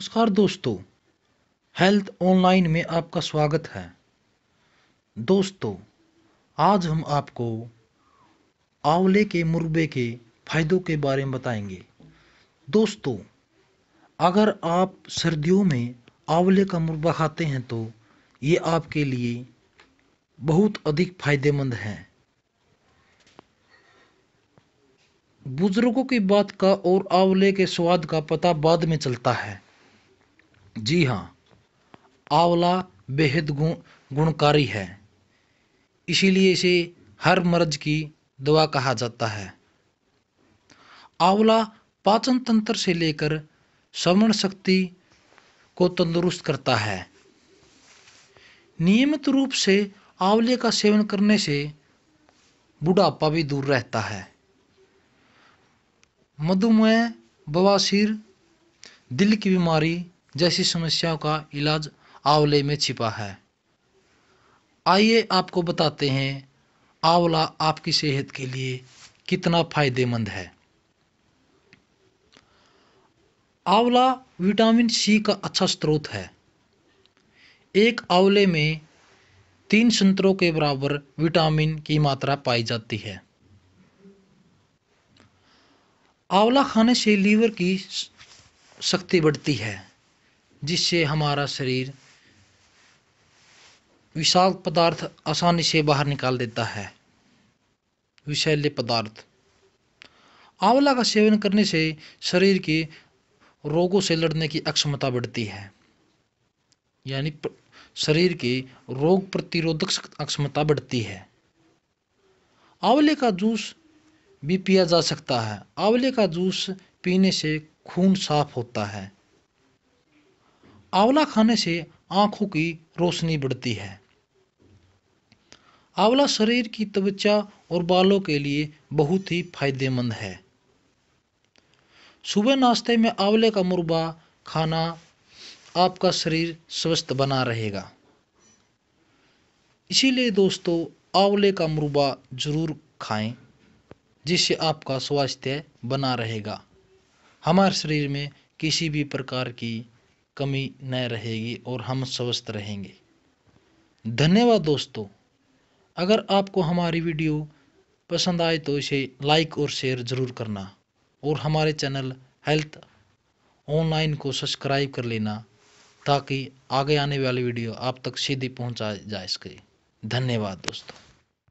नमस्कार दोस्तों health online में आपका स्वागत है दोस्तों आज हम आपको आंवले के मुरबे के फायदों के बारे में बताएंगे दोस्तों अगर आप सर्दियों में आंवले का मुरबा खाते हैं तो ये आपके लिए बहुत अधिक फायदेमंद है बुजुर्गों की बात का और आंवले के स्वाद का पता बाद में चलता है जी हाँ आंवला बेहद गुणकारी है इसीलिए इसे हर मर्ज की दवा कहा जाता है आंवला पाचन तंत्र से लेकर श्रवण शक्ति को तंदुरुस्त करता है नियमित रूप से आंवले का सेवन करने से बुढ़ापा भी दूर रहता है मधुमेह बवासीर दिल की बीमारी जैसी समस्याओं का इलाज आंवले में छिपा है आइए आपको बताते हैं आंवला आपकी सेहत के लिए कितना फायदेमंद है आंवला विटामिन सी का अच्छा स्रोत है एक आंवले में तीन संतरों के बराबर विटामिन की मात्रा पाई जाती है आंवला खाने से लीवर की शक्ति बढ़ती है जिससे हमारा शरीर विषाक्त पदार्थ आसानी से बाहर निकाल देता है विषैले पदार्थ आंवला का सेवन करने से शरीर के रोगों से लड़ने की अक्षमता बढ़ती है यानी शरीर की रोग प्रतिरोधक अक्षमता बढ़ती है आंवले का जूस भी पिया जा सकता है आंवले का जूस पीने से खून साफ होता है आंवला खाने से आंखों की रोशनी बढ़ती है आंवला शरीर की त्वचा और बालों के लिए बहुत ही फायदेमंद है सुबह नाश्ते में आंवले का मुरबा खाना आपका शरीर स्वस्थ बना रहेगा इसीलिए दोस्तों आंवले का मुरबा ज़रूर खाएं जिससे आपका स्वास्थ्य बना रहेगा हमारे शरीर में किसी भी प्रकार की कमी न रहेगी और हम स्वस्थ रहेंगे धन्यवाद दोस्तों अगर आपको हमारी वीडियो पसंद आए तो इसे लाइक और शेयर ज़रूर करना और हमारे चैनल हेल्थ ऑनलाइन को सब्सक्राइब कर लेना ताकि आगे आने वाली वीडियो आप तक सीधी पहुंचा जा सके धन्यवाद दोस्तों